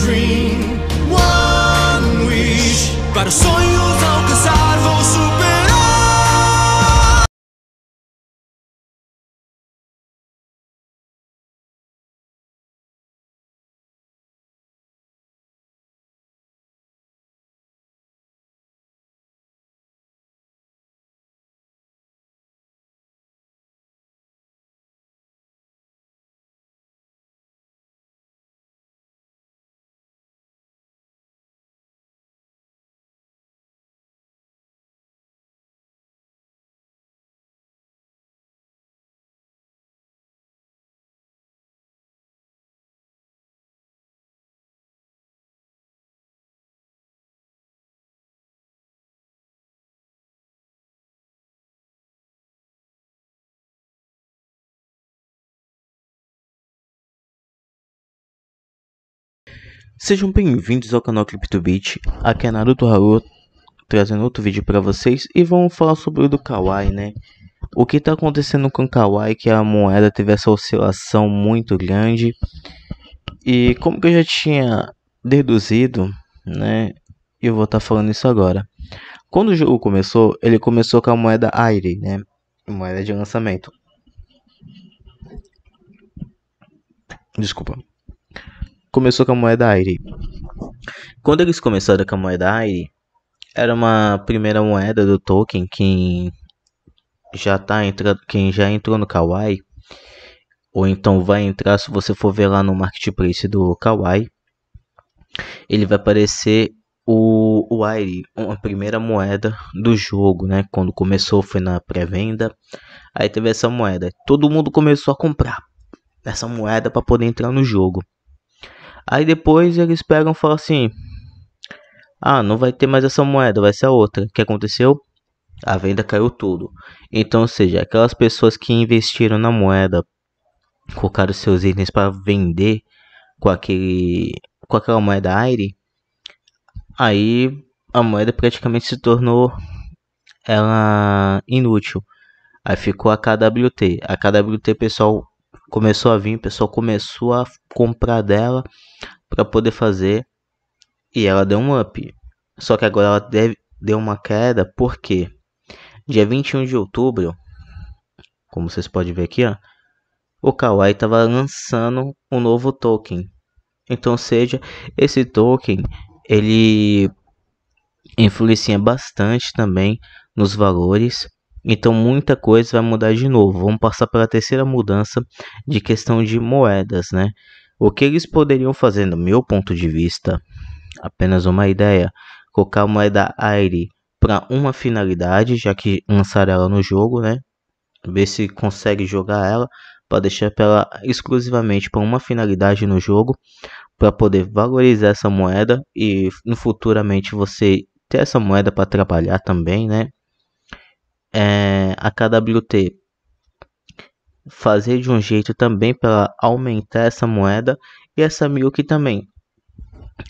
dream, one wish para o sonho. Sejam bem-vindos ao canal CryptoBeat, aqui é Naruto Haru trazendo outro vídeo para vocês e vamos falar sobre o do Kawaii, né? O que está acontecendo com o Kawaii, que a moeda teve essa oscilação muito grande e como que eu já tinha deduzido, né? Eu vou estar tá falando isso agora. Quando o jogo começou, ele começou com a moeda Aire, né? Moeda de lançamento. Desculpa começou com a moeda Aire. Quando eles começaram com a moeda Aire, era uma primeira moeda do token que já tá entrando, quem já entrou no Kawaii, ou então vai entrar se você for ver lá no marketplace do Kawaii, ele vai aparecer o, o Aire, a primeira moeda do jogo, né? Quando começou foi na pré-venda, aí teve essa moeda, todo mundo começou a comprar essa moeda para poder entrar no jogo. Aí depois eles pegam e falam assim: Ah, não vai ter mais essa moeda, vai ser a outra. O que aconteceu? A venda caiu tudo. Então, ou seja, aquelas pessoas que investiram na moeda, colocaram seus itens para vender com aquele com aquela moeda Aire, aí a moeda praticamente se tornou ela inútil. Aí ficou a KWT. A KWT pessoal começou a vir, o pessoal começou a comprar dela para poder fazer e ela deu um up. Só que agora ela deve, deu uma queda porque dia 21 de outubro, como vocês podem ver aqui, ó, o Kawaii estava lançando um novo token. Então, seja, esse token ele influencia bastante também nos valores. Então, muita coisa vai mudar de novo. Vamos passar pela terceira mudança de questão de moedas, né? O que eles poderiam fazer, no meu ponto de vista, apenas uma ideia, colocar a moeda Aire para uma finalidade, já que lançaram ela no jogo, né? Ver se consegue jogar ela para deixar ela exclusivamente para uma finalidade no jogo, para poder valorizar essa moeda e futuramente você ter essa moeda para trabalhar também, né? É, a KWT fazer de um jeito também para aumentar essa moeda e essa milk também.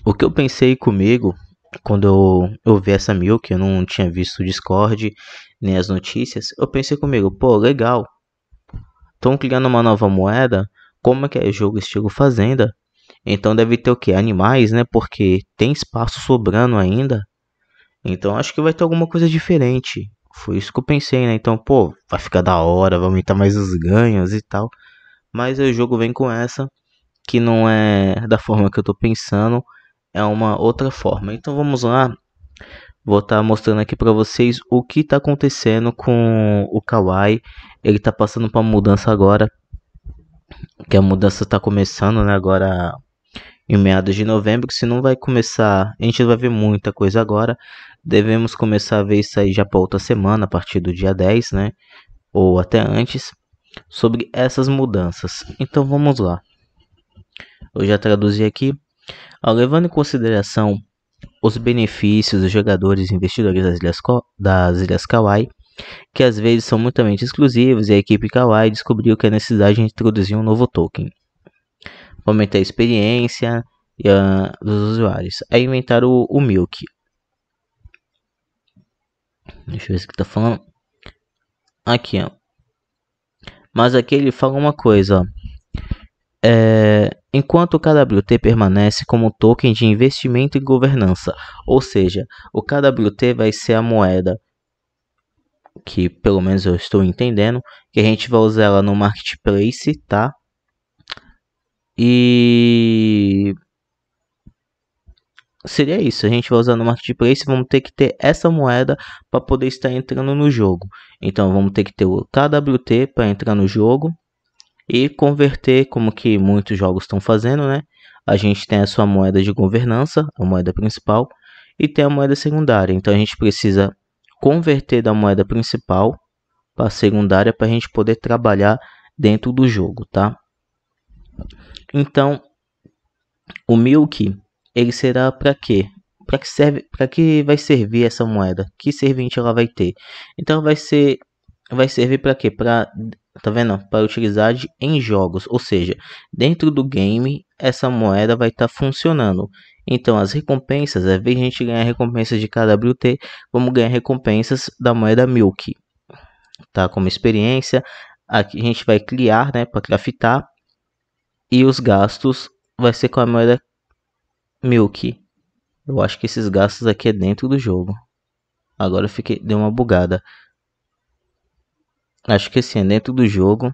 O que eu pensei comigo quando eu, eu vi essa milk, eu não tinha visto o Discord nem as notícias, eu pensei comigo, pô, legal. Estão criando uma nova moeda, como é que é o jogo estilo fazenda? Então deve ter o que? Animais, né? Porque tem espaço sobrando ainda. Então acho que vai ter alguma coisa diferente. Foi isso que eu pensei, né? Então, pô, vai ficar da hora, vai aumentar mais os ganhos e tal. Mas o jogo vem com essa, que não é da forma que eu tô pensando, é uma outra forma. Então vamos lá. Vou estar tá mostrando aqui para vocês o que tá acontecendo com o Kawaii. Ele tá passando pra mudança agora. Que a mudança tá começando, né? Agora em meados de novembro, que se não vai começar, a gente vai ver muita coisa agora. Devemos começar a ver isso aí já para outra semana, a partir do dia 10, né? Ou até antes, sobre essas mudanças. Então vamos lá. Eu já traduzi aqui. levando em consideração os benefícios dos jogadores e investidores das Ilhas, das ilhas Kauai, que às vezes são mutuamente exclusivos, e a equipe Kawaii descobriu que a necessidade de introduzir um novo token aumentar a experiência uh, dos usuários. Aí inventaram o, o Milk. Deixa eu ver o que tá falando. Aqui, ó. Mas aqui ele fala uma coisa, ó. É, enquanto o KWT permanece como token de investimento e governança, ou seja, o KWT vai ser a moeda que pelo menos eu estou entendendo, que a gente vai usar ela no marketplace, tá? E seria isso. A gente vai usar no marketplace, vamos ter que ter essa moeda para poder estar entrando no jogo. Então vamos ter que ter o KWT para entrar no jogo e converter, como que muitos jogos estão fazendo, né? A gente tem a sua moeda de governança, a moeda principal, e tem a moeda secundária. Então a gente precisa converter da moeda principal para a secundária para a gente poder trabalhar dentro do jogo, tá? Então, o milk, ele será para quê? Para que serve? Para que vai servir essa moeda? Que servente ela vai ter? Então vai ser vai servir para quê? Para tá vendo? Para utilizar em jogos, ou seja, dentro do game essa moeda vai estar tá funcionando. Então as recompensas, é vez a gente ganhar recompensas de KWT, vamos ganhar recompensas da moeda Milk, tá? Como experiência, aqui a gente vai criar, né? Para craftar e os gastos vai ser com a moeda Milk. Eu acho que esses gastos aqui é dentro do jogo. Agora eu fiquei, deu uma bugada. Acho que assim, é dentro do jogo.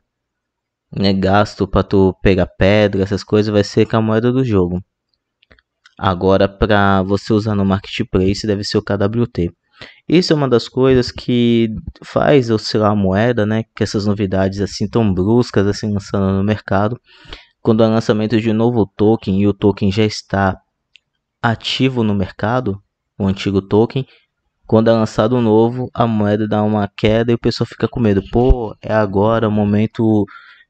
Né, gasto para tu pegar pedra, essas coisas, vai ser com a moeda do jogo. Agora, para você usar no Marketplace, deve ser o KWT. Isso é uma das coisas que faz oscilar a moeda, né? Que essas novidades assim tão bruscas assim lançando no mercado quando há lançamento de um novo token e o token já está ativo no mercado, o antigo token, quando é lançado um novo, a moeda dá uma queda e o pessoal fica com medo. Pô, é agora é o momento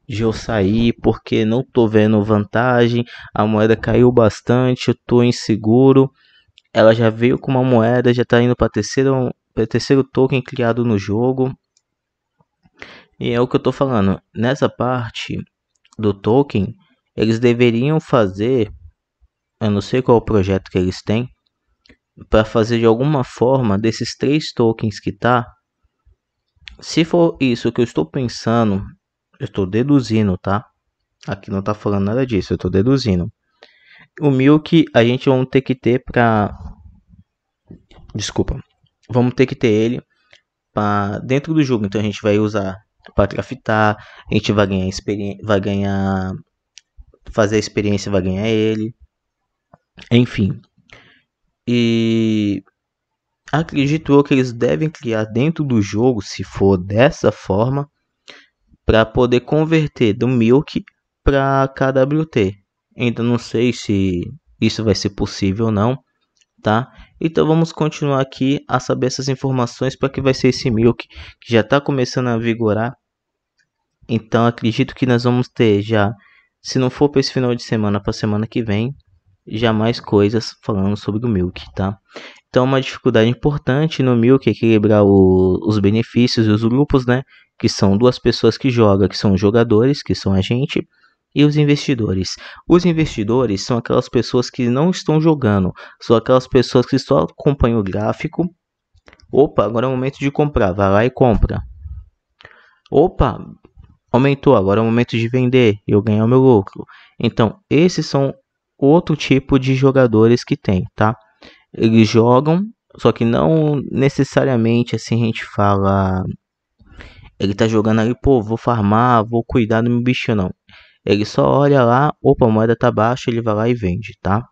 de eu sair porque não tô vendo vantagem, a moeda caiu bastante, eu tô inseguro. Ela já veio com uma moeda, já tá indo para terceiro, pra terceiro token criado no jogo. E é o que eu tô falando. Nessa parte do token, eles deveriam fazer, eu não sei qual o projeto que eles têm, para fazer de alguma forma desses três tokens que tá. Se for isso que eu estou pensando, eu estou deduzindo, tá? Aqui não tá falando nada disso, eu estou deduzindo. O milk a gente vamos ter que ter para desculpa, vamos ter que ter ele para dentro do jogo. Então a gente vai usar para craftar, a gente vai ganhar experiência, vai ganhar fazer a experiência vai ganhar ele. Enfim. E acredito eu que eles devem criar dentro do jogo, se for dessa forma, para poder converter do Milk para KWT. Ainda não sei se isso vai ser possível ou não, tá? Então vamos continuar aqui a saber essas informações para que vai ser esse Milk que já está começando a vigorar. Então acredito que nós vamos ter já se não for para esse final de semana, para semana que vem, já mais coisas falando sobre o Milk, tá? Então, uma dificuldade importante no Milk é equilibrar o, os benefícios e os grupos, né? Que são duas pessoas que jogam, que são os jogadores, que são a gente, e os investidores. Os investidores são aquelas pessoas que não estão jogando, são aquelas pessoas que só acompanham o gráfico. Opa, agora é o momento de comprar, vai lá e compra. Opa, aumentou, agora é o momento de vender, eu ganhar o meu lucro. Então, esses são outro tipo de jogadores que tem, tá? Eles jogam, só que não necessariamente assim a gente fala ele tá jogando ali, pô, vou farmar, vou cuidar do meu bicho não. Ele só olha lá, opa, a moeda tá baixa, ele vai lá e vende, tá?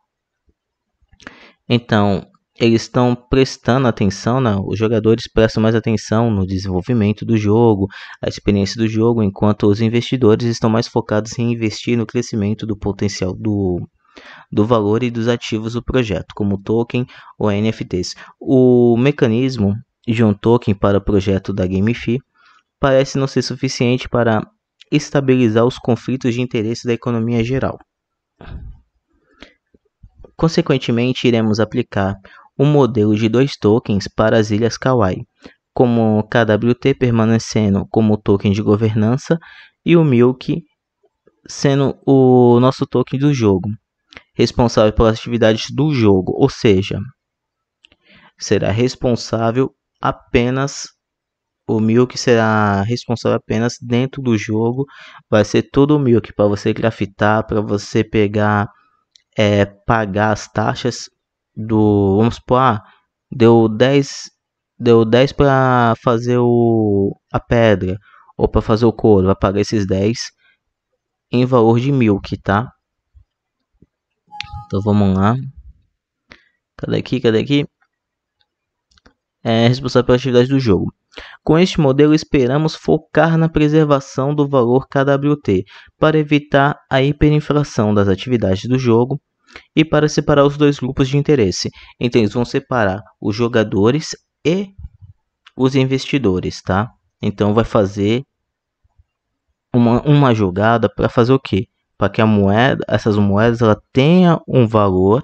Então, eles estão prestando atenção, né? os jogadores prestam mais atenção no desenvolvimento do jogo, a experiência do jogo, enquanto os investidores estão mais focados em investir no crescimento do potencial do, do valor e dos ativos do projeto, como token ou NFTs. O mecanismo de um token para o projeto da GameFi parece não ser suficiente para estabilizar os conflitos de interesse da economia geral. Consequentemente, iremos aplicar um modelo de dois tokens para as ilhas Kawaii, como o KWT permanecendo como token de governança e o Milk sendo o nosso token do jogo, responsável pelas atividades do jogo, ou seja, será responsável apenas o Milk será responsável apenas dentro do jogo. Vai ser todo o Milk para você craftar, para você pegar, é, pagar as taxas do. Vamos supor, ah, deu 10. Deu 10 para fazer o, a pedra ou para fazer o couro. Vai pagar esses 10 em valor de mil que tá? Então vamos lá. Cadê aqui? Cadê aqui? É responsável pela atividade do jogo. Com este modelo, esperamos focar na preservação do valor KWT para evitar a hiperinflação das atividades do jogo e para separar os dois grupos de interesse. Então, eles vão separar os jogadores e os investidores, tá? Então, vai fazer uma, uma jogada para fazer o quê? Para que a moeda, essas moedas, ela tenha um valor,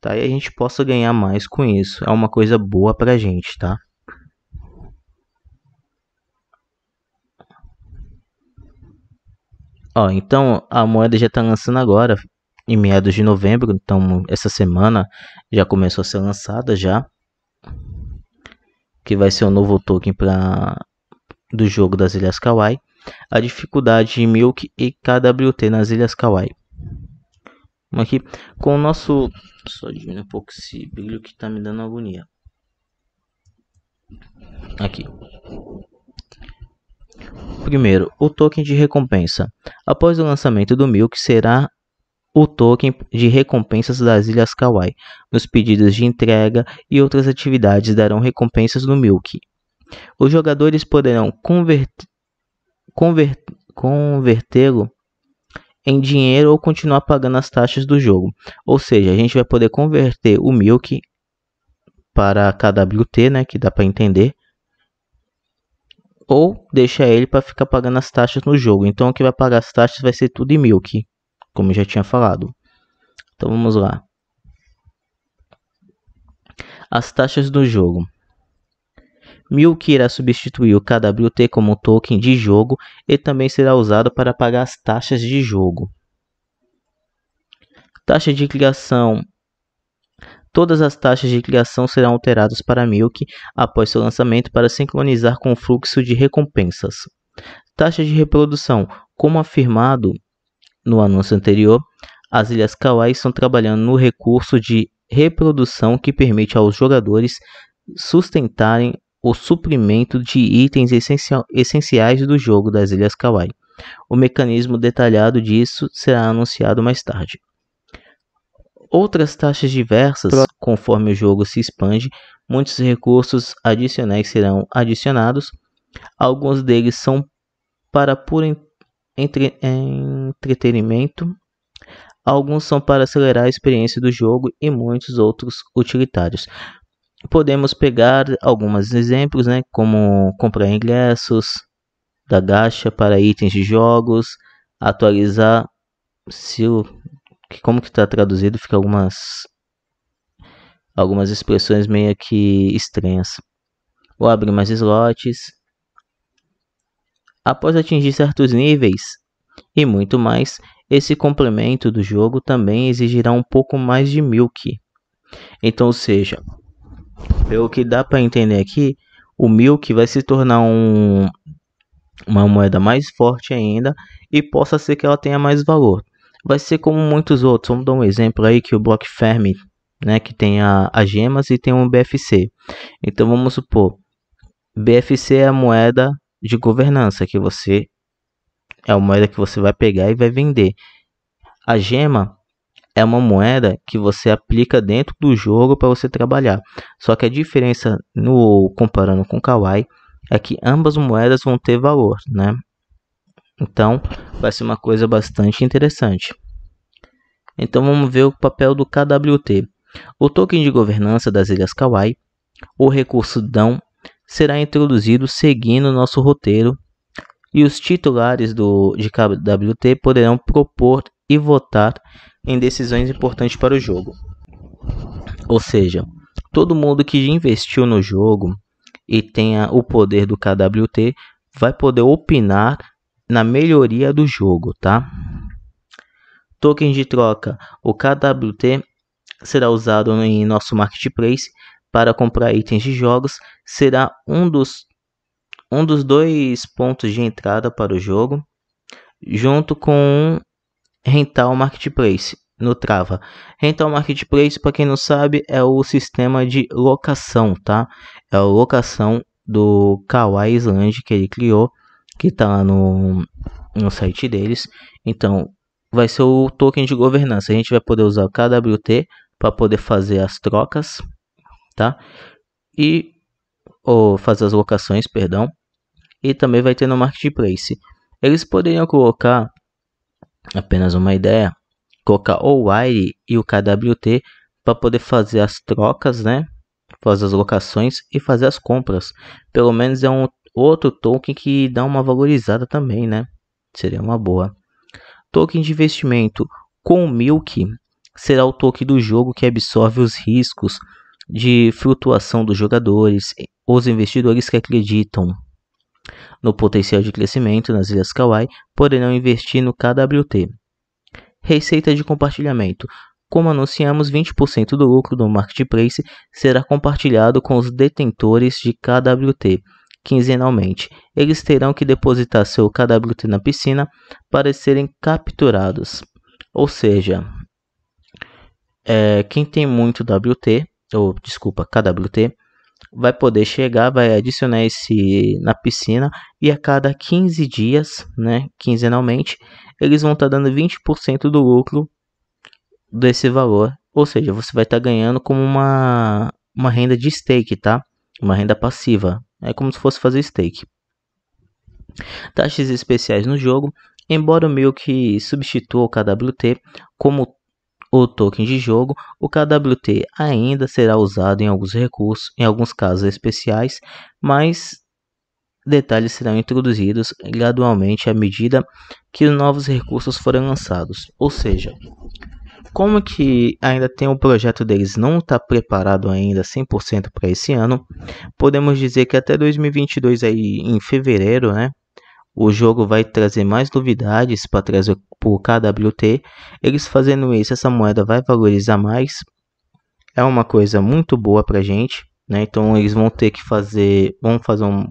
tá? E a gente possa ganhar mais com isso. É uma coisa boa para a gente, tá? Ó, então a moeda já está lançando agora, em meados de novembro, então essa semana já começou a ser lançada já, que vai ser o novo token para do jogo das Ilhas Kawaii, a dificuldade em Milk e KWT nas Ilhas Kawaii. Vamos aqui com o nosso só diminuir um pouco esse brilho que está me dando agonia. Aqui. Primeiro, o token de recompensa. Após o lançamento do Milk, será o token de recompensas das Ilhas Kauai nos pedidos de entrega e outras atividades darão recompensas no Milk. Os jogadores poderão convert... conver... convertê-lo em dinheiro ou continuar pagando as taxas do jogo. Ou seja, a gente vai poder converter o Milk para KWT, né, que dá para entender, ou deixar ele para ficar pagando as taxas no jogo. Então, o que vai pagar as taxas vai ser tudo em Milk como eu já tinha falado. Então vamos lá. As taxas do jogo. Milk irá substituir o KWT como token de jogo e também será usado para pagar as taxas de jogo. Taxa de criação. Todas as taxas de criação serão alteradas para Milk após seu lançamento para sincronizar com o fluxo de recompensas. Taxa de reprodução. Como afirmado no anúncio anterior, as Ilhas Kawaii estão trabalhando no recurso de reprodução que permite aos jogadores sustentarem o suprimento de itens essenciais do jogo das Ilhas Kawaii. O mecanismo detalhado disso será anunciado mais tarde. Outras taxas diversas, conforme o jogo se expande, muitos recursos adicionais serão adicionados. Alguns deles são para pura entre, entretenimento. Alguns são para acelerar a experiência do jogo e muitos outros utilitários. Podemos pegar alguns exemplos, né, como comprar ingressos da gacha para itens de jogos, atualizar se o como que está traduzido fica algumas algumas expressões meio que estranhas. Ou abrir mais slots, Após atingir certos níveis e muito mais, esse complemento do jogo também exigirá um pouco mais de milk. Então, ou seja, pelo que dá para entender aqui, o milk vai se tornar um, uma moeda mais forte ainda e possa ser que ela tenha mais valor. Vai ser como muitos outros. Vamos dar um exemplo aí que o Block Fermi, né, que tem a, gemas e tem um BFC. Então vamos supor, BFC é a moeda de governança, que você é uma moeda que você vai pegar e vai vender. A gema é uma moeda que você aplica dentro do jogo para você trabalhar. Só que a diferença no comparando com o Kawaii é que ambas moedas vão ter valor, né? Então, vai ser uma coisa bastante interessante. Então, vamos ver o papel do KWT. O token de governança das Ilhas Kawaii, o recurso DAO será introduzido seguindo nosso roteiro e os titulares do, de KWT poderão propor e votar em decisões importantes para o jogo. Ou seja, todo mundo que investiu no jogo e tenha o poder do KWT vai poder opinar na melhoria do jogo, tá? Token de troca, o KWT será usado em nosso marketplace para comprar itens de jogos será um dos, um dos dois pontos de entrada para o jogo, junto com um Rental Marketplace no Trava. Rental Marketplace, para quem não sabe, é o sistema de locação, tá? É a locação do Kawaii Island que ele criou, que está lá no, no site deles. Então, vai ser o token de governança. A gente vai poder usar o KWT para poder fazer as trocas tá? E ou fazer as locações, perdão. E também vai ter no marketplace. Eles poderiam colocar apenas uma ideia, colocar o Wire e o KWT para poder fazer as trocas, né? Fazer as locações e fazer as compras. Pelo menos é um outro token que dá uma valorizada também, né? Seria uma boa. Token de investimento com Milk será o token do jogo que absorve os riscos de flutuação dos jogadores, os investidores que acreditam no potencial de crescimento nas Ilhas Kauai poderão investir no KWT. Receita de compartilhamento. Como anunciamos, 20% do lucro do marketplace será compartilhado com os detentores de KWT quinzenalmente. Eles terão que depositar seu KWT na piscina para serem capturados. Ou seja, é, quem tem muito WT ou desculpa, KWT, vai poder chegar, vai adicionar esse na piscina e a cada 15 dias, né, quinzenalmente, eles vão estar tá dando 20% do lucro desse valor, ou seja, você vai estar tá ganhando como uma uma renda de stake, tá? Uma renda passiva. É como se fosse fazer stake. Taxas especiais no jogo. Embora o Milk substitua o KWT como o token de jogo, o KWT ainda será usado em alguns recursos, em alguns casos especiais, mas detalhes serão introduzidos gradualmente à medida que os novos recursos forem lançados. Ou seja, como que ainda tem o um projeto deles não está preparado ainda 100% para esse ano, podemos dizer que até 2022 aí em fevereiro, né, o jogo vai trazer mais novidades para trazer o KWT. Eles fazendo isso, essa moeda vai valorizar mais. É uma coisa muito boa para gente, né? Então eles vão ter que fazer, vão fazer um,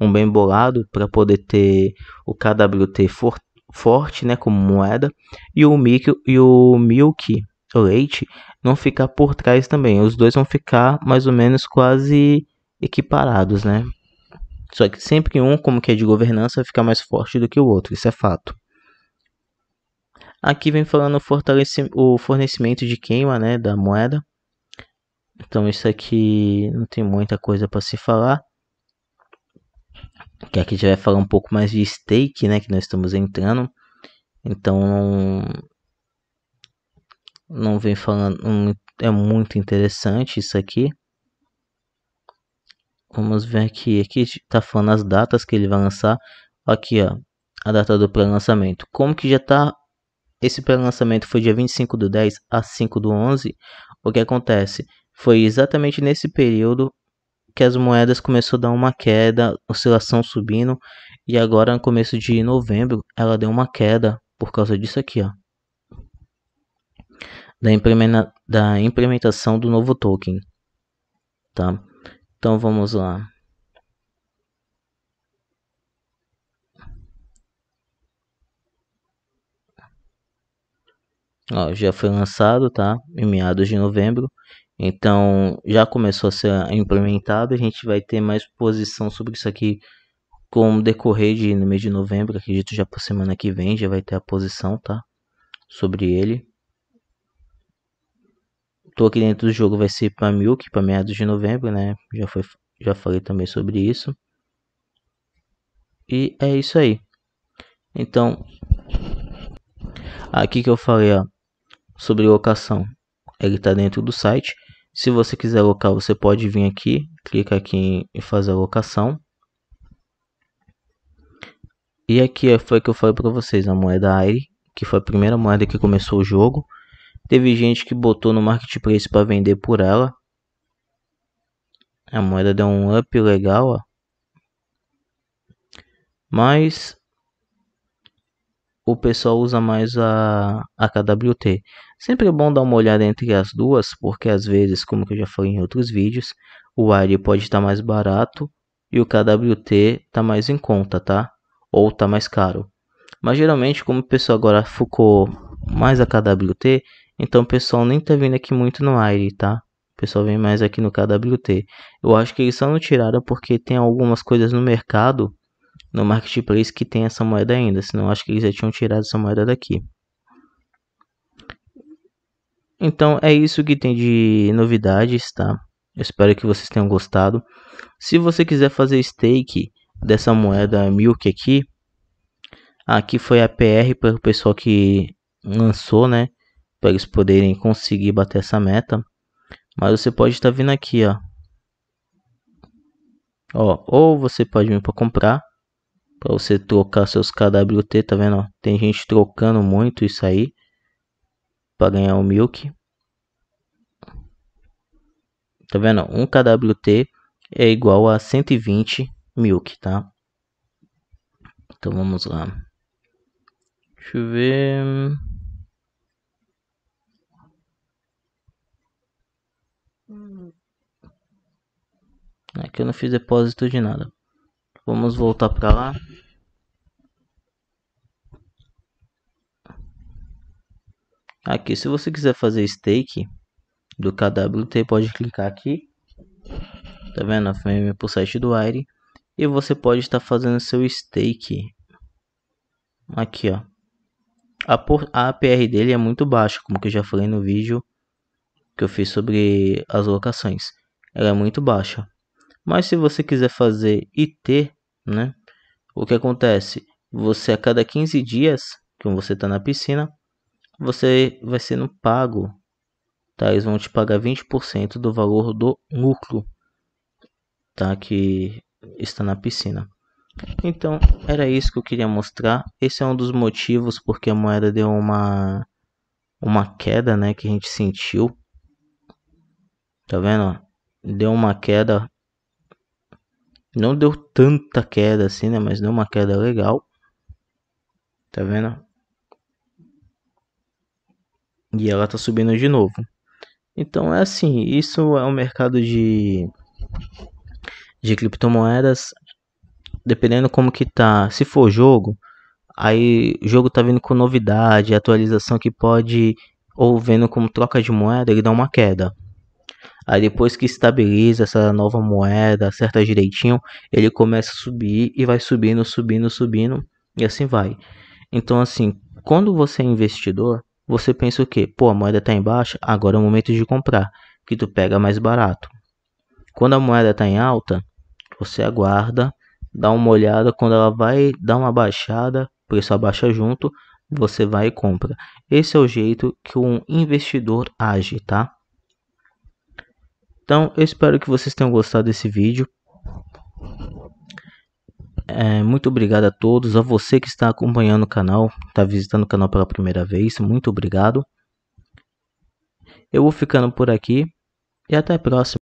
um bem bolado para poder ter o KWT for, forte, né, como moeda e o Milk e o Milk, o leite, não ficar por trás também. Os dois vão ficar mais ou menos quase equiparados, né? Só que sempre um, como que é de governança, fica mais forte do que o outro, isso é fato. Aqui vem falando o, o fornecimento de queima né, da moeda. Então isso aqui não tem muita coisa para se falar. Que aqui já vai falar um pouco mais de stake, né, que nós estamos entrando. Então não, não vem falando, não, é muito interessante isso aqui. Vamos ver aqui, aqui tá falando as datas que ele vai lançar. Aqui, ó, a data do pré-lançamento. Como que já tá esse pré-lançamento foi dia 25 do 10 a 5 do 11. O que acontece? Foi exatamente nesse período que as moedas começou a dar uma queda, oscilação subindo, e agora no começo de novembro ela deu uma queda por causa disso aqui, ó. Da, da implementação do novo token, tá? Então vamos lá. Ó, já foi lançado, tá? Em meados de novembro. Então já começou a ser implementado. A gente vai ter mais posição sobre isso aqui com o decorrer de no mês de novembro. Acredito já por semana que vem já vai ter a posição, tá? Sobre ele tô aqui dentro do jogo vai ser para Milk, para meados de novembro, né? Já, foi, já falei também sobre isso. E é isso aí. Então, aqui que eu falei ó, sobre locação, ele está dentro do site. Se você quiser locar você pode vir aqui, clicar aqui em fazer a locação. E aqui é, foi que eu falei para vocês, a moeda Aire, que foi a primeira moeda que começou o jogo. Teve gente que botou no marketplace para vender por ela. A moeda deu um up legal, ó. Mas o pessoal usa mais a, a KWT. Sempre é bom dar uma olhada entre as duas, porque às vezes, como eu já falei em outros vídeos, o ARI pode estar tá mais barato e o KWT tá mais em conta, tá? Ou tá mais caro. Mas geralmente, como o pessoal agora focou mais a KWT, então o pessoal nem tá vindo aqui muito no Aire, tá? O pessoal vem mais aqui no KWT. Eu acho que eles só não tiraram porque tem algumas coisas no mercado, no marketplace, que tem essa moeda ainda. Senão acho que eles já tinham tirado essa moeda daqui. Então é isso que tem de novidades, tá? Eu espero que vocês tenham gostado. Se você quiser fazer stake dessa moeda Milk aqui, aqui foi a PR para o pessoal que lançou, né? para eles poderem conseguir bater essa meta. Mas você pode estar tá vindo aqui, ó. ó. Ou você pode vir para comprar, para você trocar seus KWT, tá vendo? Ó, tem gente trocando muito isso aí para ganhar o milk. Tá vendo? Um KWT é igual a 120 milk, tá? Então vamos lá. Deixa eu ver. Aqui é eu não fiz depósito de nada. Vamos voltar para lá. Aqui, se você quiser fazer stake do KWT, pode clicar aqui. Tá vendo? A frame pro site do Wire. E você pode estar fazendo seu stake. Aqui, ó. A, por, a APR dele é muito baixa, como que eu já falei no vídeo que eu fiz sobre as locações. Ela é muito baixa. Mas se você quiser fazer e ter, né? O que acontece? Você a cada 15 dias que você está na piscina, você vai sendo pago. Tá? Eles vão te pagar 20% do valor do núcleo tá? que está na piscina. Então, era isso que eu queria mostrar. Esse é um dos motivos porque a moeda deu uma uma queda, né, que a gente sentiu. Tá vendo? Deu uma queda não deu tanta queda assim, né? Mas deu uma queda legal. Tá vendo? E ela tá subindo de novo. Então é assim, isso é um mercado de de criptomoedas, dependendo como que tá. Se for jogo, aí o jogo tá vindo com novidade, atualização que pode ou vendo como troca de moeda, ele dá uma queda. Aí depois que estabiliza essa nova moeda, acerta direitinho, ele começa a subir e vai subindo, subindo, subindo e assim vai. Então assim, quando você é investidor, você pensa o quê? Pô, a moeda está em baixa, agora é o momento de comprar, que tu pega mais barato. Quando a moeda está em alta, você aguarda, dá uma olhada, quando ela vai dar uma baixada, preço abaixa junto, você vai e compra. Esse é o jeito que um investidor age, tá? Então, eu espero que vocês tenham gostado desse vídeo. É, muito obrigado a todos, a você que está acompanhando o canal, está visitando o canal pela primeira vez, muito obrigado. Eu vou ficando por aqui e até a próxima.